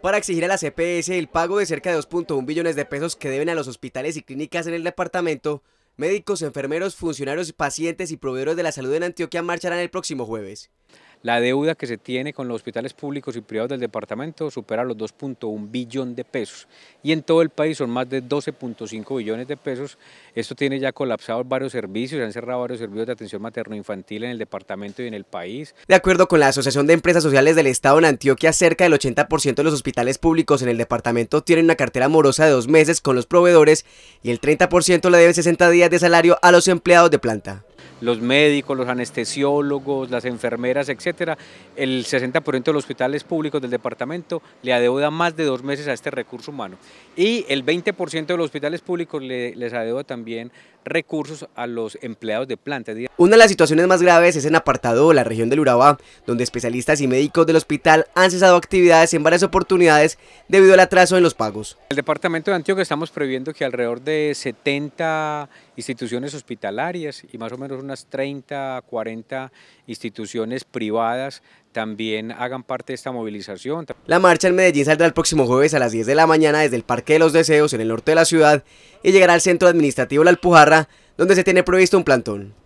para exigir a la CPS el pago de cerca de 2.1 billones de pesos que deben a los hospitales y clínicas en el departamento, médicos, enfermeros, funcionarios, pacientes y proveedores de la salud en Antioquia marcharán el próximo jueves. La deuda que se tiene con los hospitales públicos y privados del departamento supera los 2.1 billón de pesos y en todo el país son más de 12.5 billones de pesos. Esto tiene ya colapsados varios servicios, se han cerrado varios servicios de atención materno-infantil en el departamento y en el país. De acuerdo con la Asociación de Empresas Sociales del Estado en Antioquia, cerca del 80% de los hospitales públicos en el departamento tienen una cartera morosa de dos meses con los proveedores y el 30% la debe 60 días de salario a los empleados de planta los médicos, los anestesiólogos, las enfermeras, etcétera, el 60% de los hospitales públicos del departamento le adeuda más de dos meses a este recurso humano. Y el 20% de los hospitales públicos le, les adeuda también recursos a los empleados de planta. Una de las situaciones más graves es en Apartado, la región del Urabá, donde especialistas y médicos del hospital han cesado actividades en varias oportunidades debido al atraso en los pagos. el departamento de Antioquia estamos previendo que alrededor de 70 instituciones hospitalarias y más o menos unas 30, 40 instituciones privadas también hagan parte de esta movilización. La marcha en Medellín saldrá el próximo jueves a las 10 de la mañana desde el Parque de los Deseos en el norte de la ciudad y llegará al centro administrativo La Alpujarra, donde se tiene previsto un plantón.